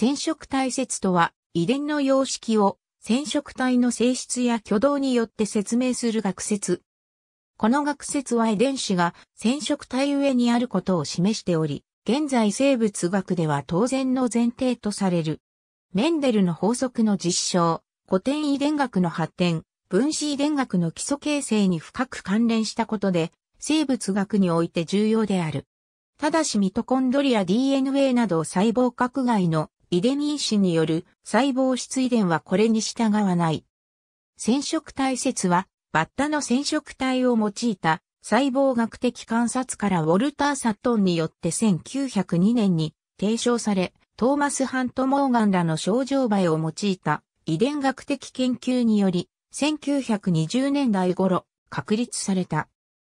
染色体説とは、遺伝の様式を染色体の性質や挙動によって説明する学説。この学説は遺伝子が染色体上にあることを示しており、現在生物学では当然の前提とされる。メンデルの法則の実証、古典遺伝学の発展、分子遺伝学の基礎形成に深く関連したことで、生物学において重要である。ただしミトコンドリア DNA など細胞核外の遺伝因子による細胞質遺伝はこれに従わない。染色体説は、バッタの染色体を用いた細胞学的観察からウォルター・サットンによって1902年に提唱され、トーマス・ハント・モーガンらの症状媒を用いた遺伝学的研究により、1920年代頃、確立された。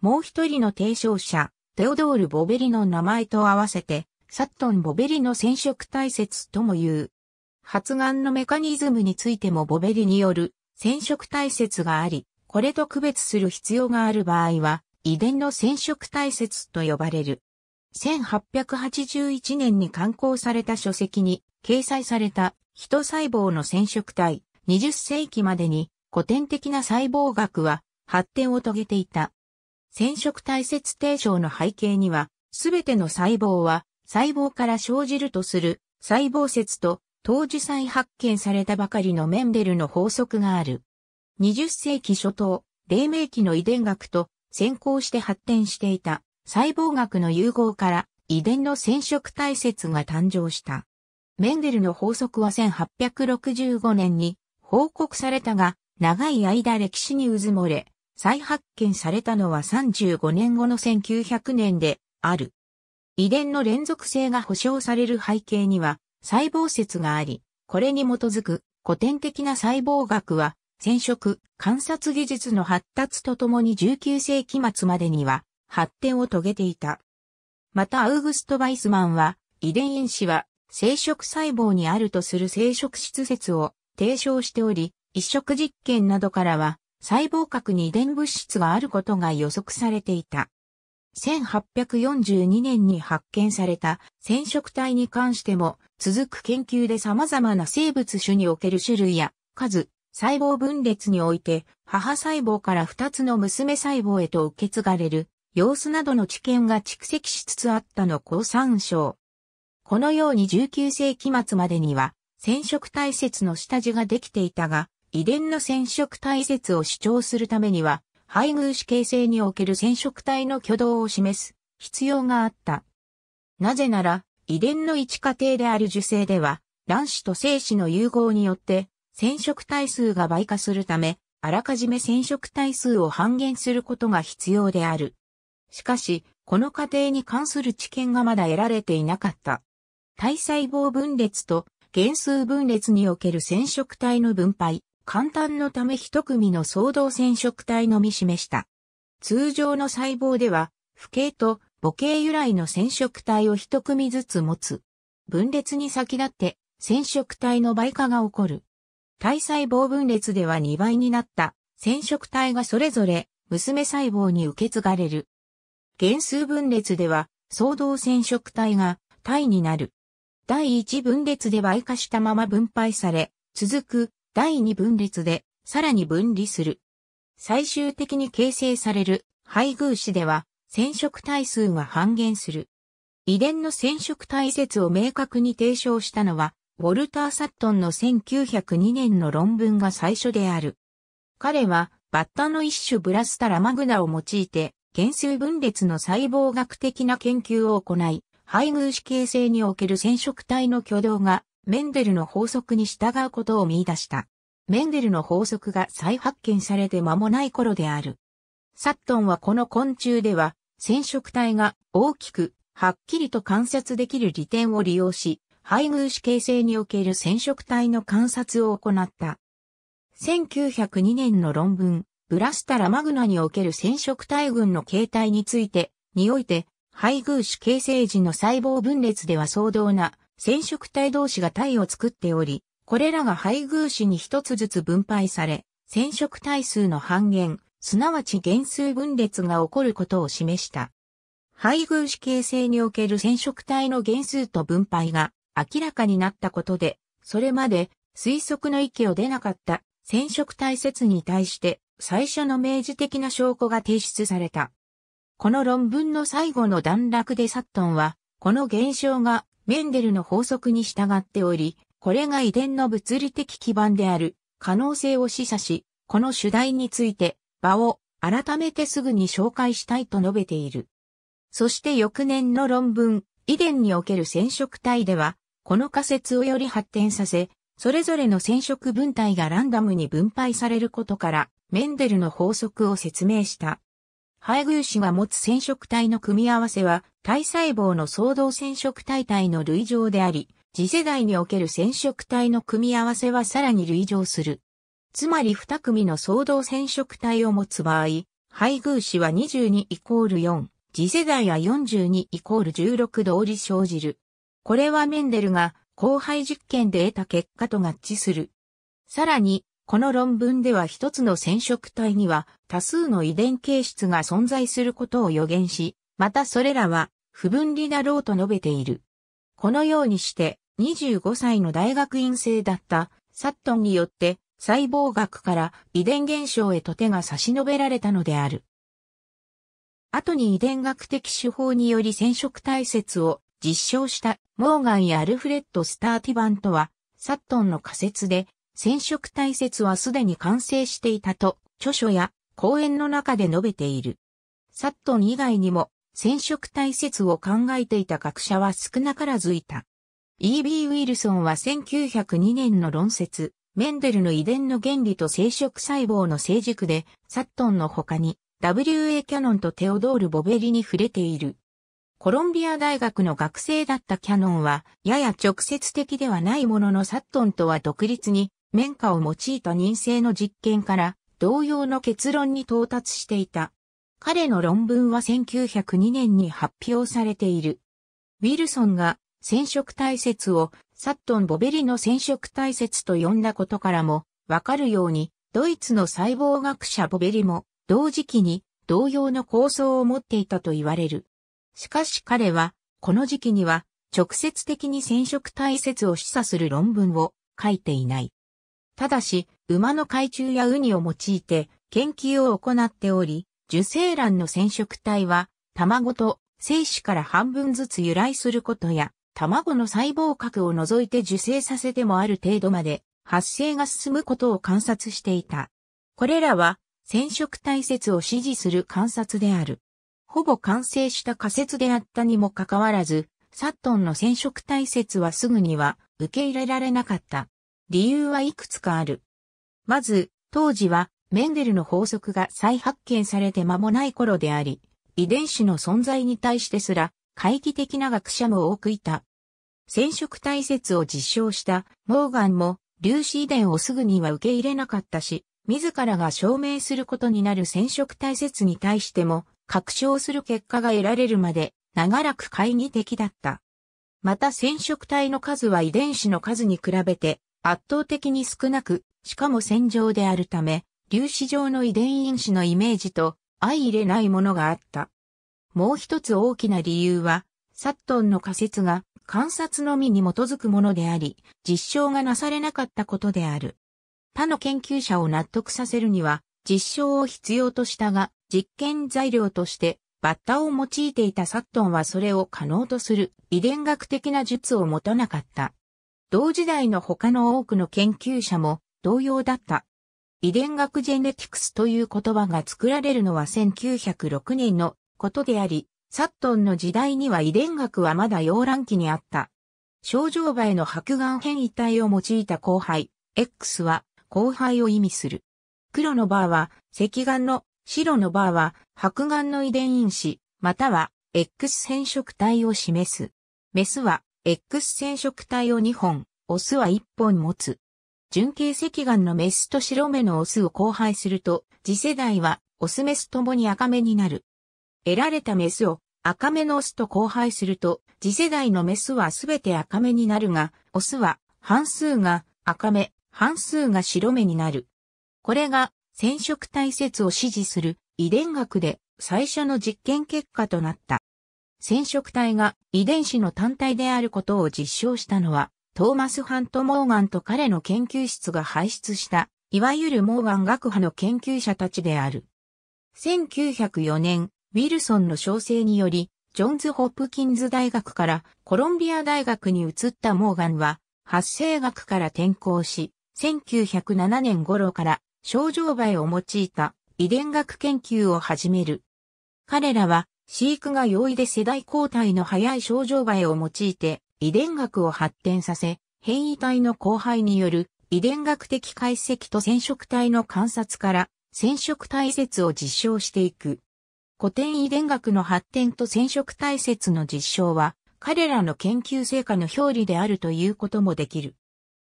もう一人の提唱者、テオドール・ボベリの名前と合わせて、サットン・ボベリの染色体説とも言う。発がんのメカニズムについてもボベリによる染色体説があり、これと区別する必要がある場合は、遺伝の染色体説と呼ばれる。1881年に刊行された書籍に掲載された人細胞の染色体20世紀までに古典的な細胞学は発展を遂げていた。染色体説提唱の背景には、すべての細胞は細胞から生じるとする細胞説と当時再発見されたばかりのメンデルの法則がある。20世紀初頭、黎明期の遺伝学と先行して発展していた細胞学の融合から遺伝の染色体説が誕生した。メンデルの法則は1865年に報告されたが、長い間歴史にうずもれ、再発見されたのは35年後の1900年である。遺伝の連続性が保証される背景には細胞説があり、これに基づく古典的な細胞学は染色、観察技術の発達とともに19世紀末までには発展を遂げていた。またアウグスト・バイスマンは遺伝因子は生殖細胞にあるとする生殖質説を提唱しており、移植実験などからは細胞核に遺伝物質があることが予測されていた。1842年に発見された染色体に関しても続く研究で様々な生物種における種類や数、細胞分裂において母細胞から2つの娘細胞へと受け継がれる様子などの知見が蓄積しつつあったのを参照。このように19世紀末までには染色体説の下地ができていたが遺伝の染色体説を主張するためには配偶子形成における染色体の挙動を示す必要があった。なぜなら、遺伝の一過程である受精では、卵子と精子の融合によって、染色体数が倍化するため、あらかじめ染色体数を半減することが必要である。しかし、この過程に関する知見がまだ得られていなかった。体細胞分裂と原数分裂における染色体の分配、簡単のため一組の相動染色体のみ示した。通常の細胞では、父系と母系由来の染色体を一組ずつ持つ。分裂に先立って染色体の倍化が起こる。体細胞分裂では2倍になった染色体がそれぞれ娘細胞に受け継がれる。原数分裂では相動染色体が体になる。第一分裂で倍化したまま分配され、続く第二分裂で、さらに分離する。最終的に形成される配偶子では、染色体数が半減する。遺伝の染色体説を明確に提唱したのは、ウォルター・サットンの1902年の論文が最初である。彼は、バッタの一種ブラスタラマグナを用いて、減数分裂の細胞学的な研究を行い、配偶子形成における染色体の挙動がメンデルの法則に従うことを見出した。メンデルの法則が再発見されて間もない頃である。サットンはこの昆虫では、染色体が大きく、はっきりと観察できる利点を利用し、配偶子形成における染色体の観察を行った。1902年の論文、ブラスタラマグナにおける染色体群の形態について、において、配偶子形成時の細胞分裂では相当な染色体同士が体を作っており、これらが配偶子に一つずつ分配され、染色体数の半減、すなわち減数分裂が起こることを示した。配偶子形成における染色体の減数と分配が明らかになったことで、それまで推測の域を出なかった染色体説に対して最初の明示的な証拠が提出された。この論文の最後の段落でサットンは、この現象がメンデルの法則に従っており、これが遺伝の物理的基盤である可能性を示唆し、この主題について場を改めてすぐに紹介したいと述べている。そして翌年の論文、遺伝における染色体では、この仮説をより発展させ、それぞれの染色分体がランダムに分配されることから、メンデルの法則を説明した。配偶子が持つ染色体の組み合わせは、体細胞の相同染色体体の類上であり、次世代における染色体の組み合わせはさらに類上する。つまり2組の相同染色体を持つ場合、配偶子は22イコール4、次世代は42イコール16通り生じる。これはメンデルが後輩実験で得た結果と合致する。さらに、この論文では一つの染色体には多数の遺伝形質が存在することを予言し、またそれらは不分離だろうと述べている。このようにして25歳の大学院生だったサットンによって細胞学から遺伝現象へと手が差し伸べられたのである。後に遺伝学的手法により染色体説を実証したモーガンやアルフレッド・スターティバンとは、サットンの仮説で、染色体説はすでに完成していたと、著書や講演の中で述べている。サットン以外にも、染色体説を考えていた学者は少なからずいた。E.B. ウィルソンは1902年の論説、メンデルの遺伝の原理と生殖細胞の成熟で、サットンの他に、W.A. キャノンとテオドール・ボベリに触れている。コロンビア大学の学生だったキャノンは、やや直接的ではないもののサットンとは独立に、綿花を用いた人娠の実験から、同様の結論に到達していた。彼の論文は1902年に発表されている。ウィルソンが染色体説をサットン・ボベリの染色体説と呼んだことからもわかるように、ドイツの細胞学者ボベリも同時期に同様の構想を持っていたと言われる。しかし彼は、この時期には直接的に染色体説を示唆する論文を書いていない。ただし、馬の海中やウニを用いて研究を行っており、受精卵の染色体は、卵と精子から半分ずつ由来することや、卵の細胞核を除いて受精させてもある程度まで発生が進むことを観察していた。これらは染色体説を支持する観察である。ほぼ完成した仮説であったにもかかわらず、サットンの染色体説はすぐには受け入れられなかった。理由はいくつかある。まず、当時はメンデルの法則が再発見されて間もない頃であり、遺伝子の存在に対してすら、懐疑的な学者も多くいた。染色体説を実証したモーガンも粒子遺伝をすぐには受け入れなかったし、自らが証明することになる染色体説に対しても確証する結果が得られるまで長らく懐疑的だった。また染色体の数は遺伝子の数に比べて圧倒的に少なく、しかも戦場であるため、粒子状の遺伝因子のイメージと相入れないものがあった。もう一つ大きな理由は、サットンの仮説が観察のみに基づくものであり、実証がなされなかったことである。他の研究者を納得させるには、実証を必要としたが、実験材料としてバッタを用いていたサットンはそれを可能とする遺伝学的な術を持たなかった。同時代の他の多くの研究者も同様だった。遺伝学ジェネティクスという言葉が作られるのは1906年のことであり、サットンの時代には遺伝学はまだ溶卵期にあった。症状場への白眼変異体を用いた後輩、X は後輩を意味する。黒のバーは赤眼の、白のバーは白眼の遺伝因子、または X 染色体を示す。メスは X 染色体を2本、オスは1本持つ。純系赤眼のメスと白目のオスを交配すると、次世代はオスメスともに赤目になる。得られたメスを赤目のオスと交配すると、次世代のメスはすべて赤目になるが、オスは半数が赤目、半数が白目になる。これが染色体説を支持する遺伝学で最初の実験結果となった。染色体が遺伝子の単体であることを実証したのはトーマス・ハント・モーガンと彼の研究室が輩出した、いわゆるモーガン学派の研究者たちである。1904年、ウィルソンの召請により、ジョンズ・ホップキンズ大学からコロンビア大学に移ったモーガンは、発生学から転校し、1907年頃から症状媒を用いた遺伝学研究を始める。彼らは飼育が容易で世代交代の早い症状媒を用いて遺伝学を発展させ、変異体の交配による遺伝学的解析と染色体の観察から染色体説を実証していく。古典遺伝学の発展と染色体説の実証は彼らの研究成果の表裏であるということもできる。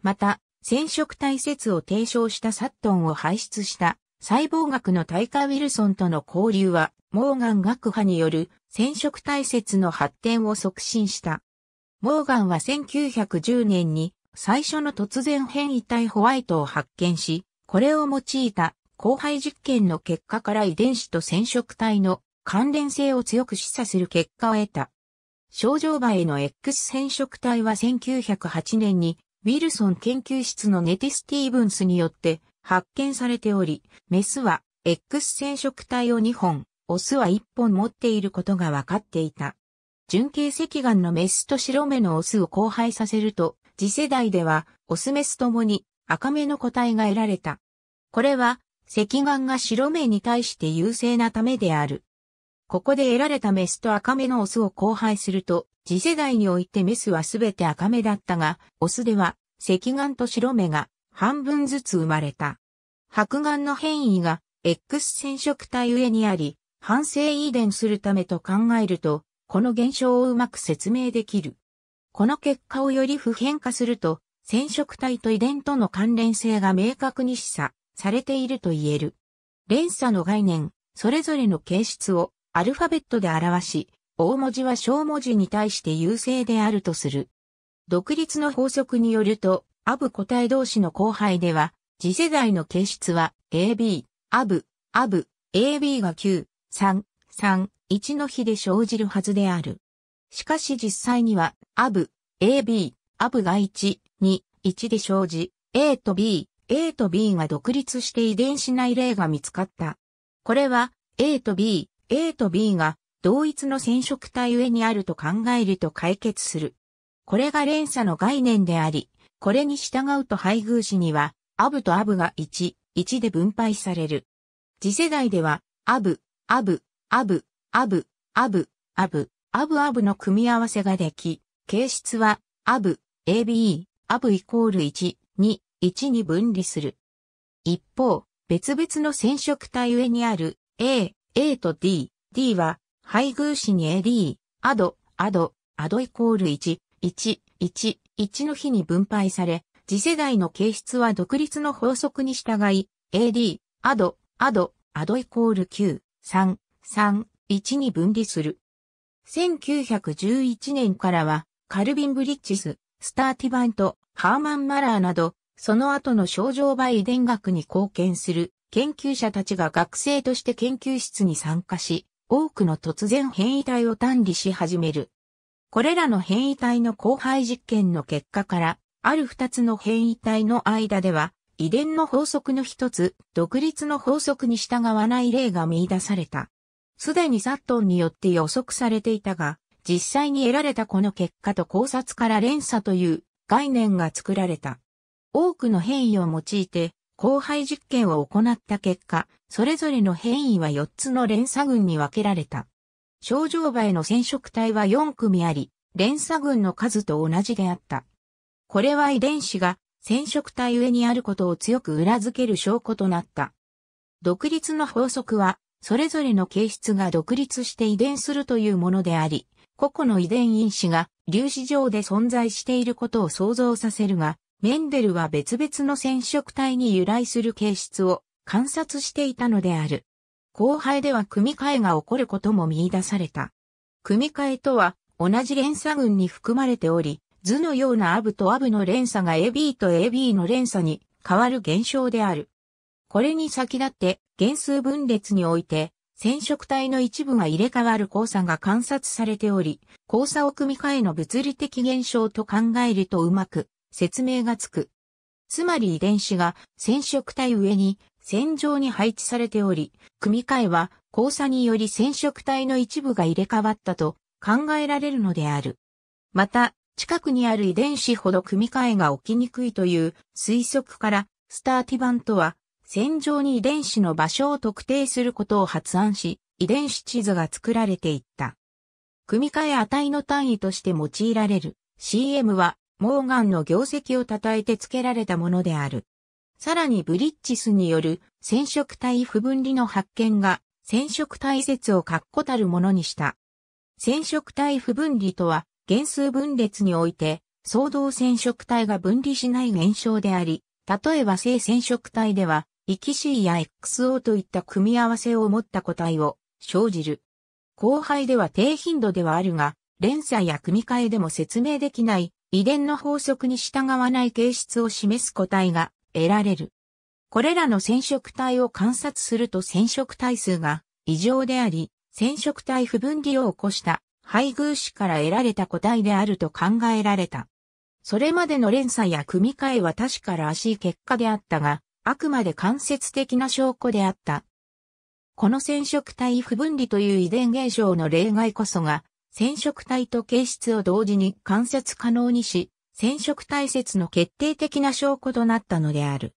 また、染色体説を提唱したサットンを輩出した細胞学のタイカウィルソンとの交流は、モーガン学派による染色体説の発展を促進した。モーガンは1910年に最初の突然変異体ホワイトを発見し、これを用いた交配実験の結果から遺伝子と染色体の関連性を強く示唆する結果を得た。症状場への X 染色体は1908年にウィルソン研究室のネティスティーブンスによって発見されており、メスは X 染色体を2本、オスは1本持っていることが分かっていた。純系赤眼のメスと白目のオスを交配させると、次世代では、オスメスともに赤目の個体が得られた。これは、赤眼が白目に対して優勢なためである。ここで得られたメスと赤目のオスを交配すると、次世代においてメスはすべて赤目だったが、オスでは赤眼と白目が半分ずつ生まれた。白眼の変異が X 染色体上にあり、反省遺伝するためと考えると、この現象をうまく説明できる。この結果をより普遍化すると、染色体と遺伝との関連性が明確に示唆されていると言える。連鎖の概念、それぞれの形質をアルファベットで表し、大文字は小文字に対して優勢であるとする。独立の法則によると、アブ個体同士の交配では、次世代の形質は AB、アブ、アブ、AB が9、3、3、一の日で生じるはずである。しかし実際には、アブ、AB、アブが1、2、1で生じ、A と B、A と B が独立して遺伝しない例が見つかった。これは、A と B、A と B が同一の染色体上にあると考えると解決する。これが連鎖の概念であり、これに従うと配偶子には、アブとアブが1、1で分配される。次世代では、アブ、アブ、アブ、アブ、アブ、アブ、アブアブの組み合わせができ、形質は、アブ、AB、アブイコール1、2、1に分離する。一方、別々の染色体上にある A、A と D、D は配偶子に AD、アド、アド、アドイコール1、1、1、1の比に分配され、次世代の形質は独立の法則に従い、AD、アド、アド、アドイコール9、3、3、1に分離する。1911年からは、カルビン・ブリッジス、スターティバント、ハーマン・マラーなど、その後の症状倍遺伝学に貢献する研究者たちが学生として研究室に参加し、多くの突然変異体を単理し始める。これらの変異体の交配実験の結果から、ある二つの変異体の間では、遺伝の法則の一つ、独立の法則に従わない例が見出された。すでにサットンによって予測されていたが、実際に得られたこの結果と考察から連鎖という概念が作られた。多くの変異を用いて、広範実験を行った結果、それぞれの変異は4つの連鎖群に分けられた。症状場への染色体は4組あり、連鎖群の数と同じであった。これは遺伝子が染色体上にあることを強く裏付ける証拠となった。独立の法則はそれぞれの形質が独立して遺伝するというものであり、個々の遺伝因子が粒子上で存在していることを想像させるが、メンデルは別々の染色体に由来する形質を観察していたのである。後輩では組み替えが起こることも見出された。組み替えとは同じ連鎖群に含まれており、図のようなアブとアブの連鎖が AB と AB の連鎖に変わる現象である。これに先立って原数分裂において、染色体の一部が入れ替わる交差が観察されており、交差を組み替えの物理的現象と考えるとうまく説明がつく。つまり遺伝子が染色体上に線上に配置されており、組み替えは交差により染色体の一部が入れ替わったと考えられるのである。また、近くにある遺伝子ほど組み替えが起きにくいという推測から、スターティバンとは線上に遺伝子の場所を特定することを発案し、遺伝子地図が作られていった。組み換え値の単位として用いられる CM はモーガンの業績を称えて付けられたものである。さらにブリッジスによる染色体不分離の発見が染色体説を確固たるものにした。染色体不分離とは原数分裂において相当染色体が分離しない現象であり、例えば性染色体ではイキ C や XO といった組み合わせを持った個体を生じる。後輩では低頻度ではあるが、連鎖や組み換えでも説明できない遺伝の法則に従わない形質を示す個体が得られる。これらの染色体を観察すると染色体数が異常であり、染色体不分離を起こした配偶子から得られた個体であると考えられた。それまでの連鎖や組み換えは確からしい結果であったが、あくまで間接的な証拠であった。この染色体不分離という遺伝現象の例外こそが、染色体と形質を同時に観察可能にし、染色体説の決定的な証拠となったのである。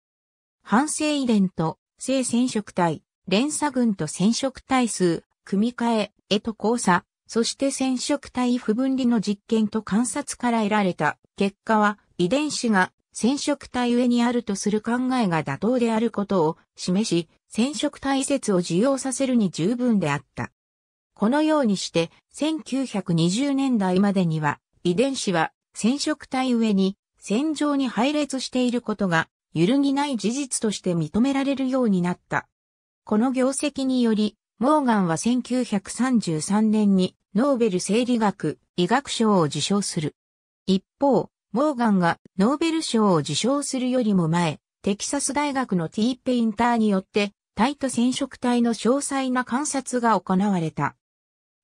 反性遺伝と性染色体、連鎖群と染色体数、組み換え、絵と交差、そして染色体不分離の実験と観察から得られた結果は、遺伝子が染色体上にあるとする考えが妥当であることを示し、染色体説を受容させるに十分であった。このようにして、1920年代までには、遺伝子は染色体上に線場に配列していることが揺るぎない事実として認められるようになった。この業績により、モーガンは1933年にノーベル生理学医学賞を受賞する。一方、モーガンがノーベル賞を受賞するよりも前、テキサス大学のティーペインターによって、タイト染色体の詳細な観察が行われた。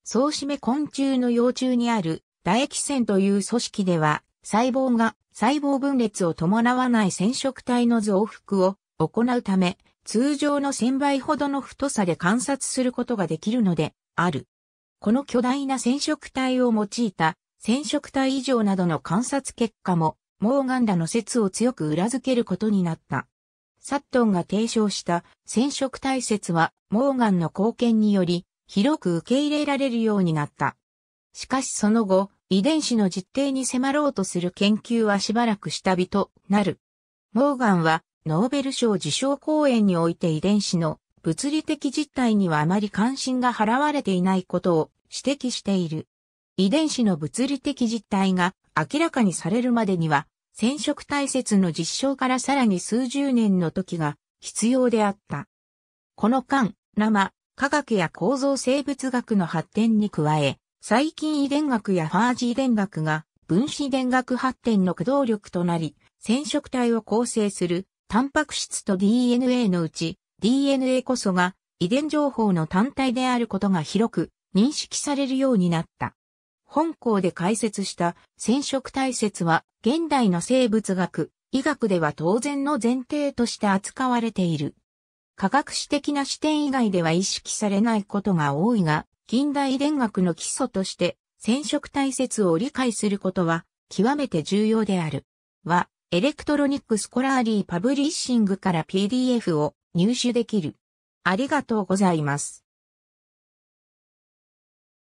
そうしめ昆虫の幼虫にある唾液腺という組織では、細胞が細胞分裂を伴わない染色体の増幅を行うため、通常の1000倍ほどの太さで観察することができるのである。この巨大な染色体を用いた染色体異常などの観察結果も、モーガンらの説を強く裏付けることになった。サットンが提唱した染色体説は、モーガンの貢献により、広く受け入れられるようになった。しかしその後、遺伝子の実定に迫ろうとする研究はしばらく下火となる。モーガンは、ノーベル賞受賞講演において遺伝子の物理的実態にはあまり関心が払われていないことを指摘している。遺伝子の物理的実態が明らかにされるまでには、染色体説の実証からさらに数十年の時が必要であった。この間、生、科学や構造生物学の発展に加え、細菌遺伝学やファージ遺伝学が分子遺伝学発展の駆動力となり、染色体を構成するタンパク質と DNA のうち DNA こそが遺伝情報の単体であることが広く認識されるようになった。本校で解説した染色体説は現代の生物学、医学では当然の前提として扱われている。科学史的な視点以外では意識されないことが多いが、近代遺伝学の基礎として染色体説を理解することは極めて重要である。は、エレクトロニックスコラーリーパブリッシングから PDF を入手できる。ありがとうございます。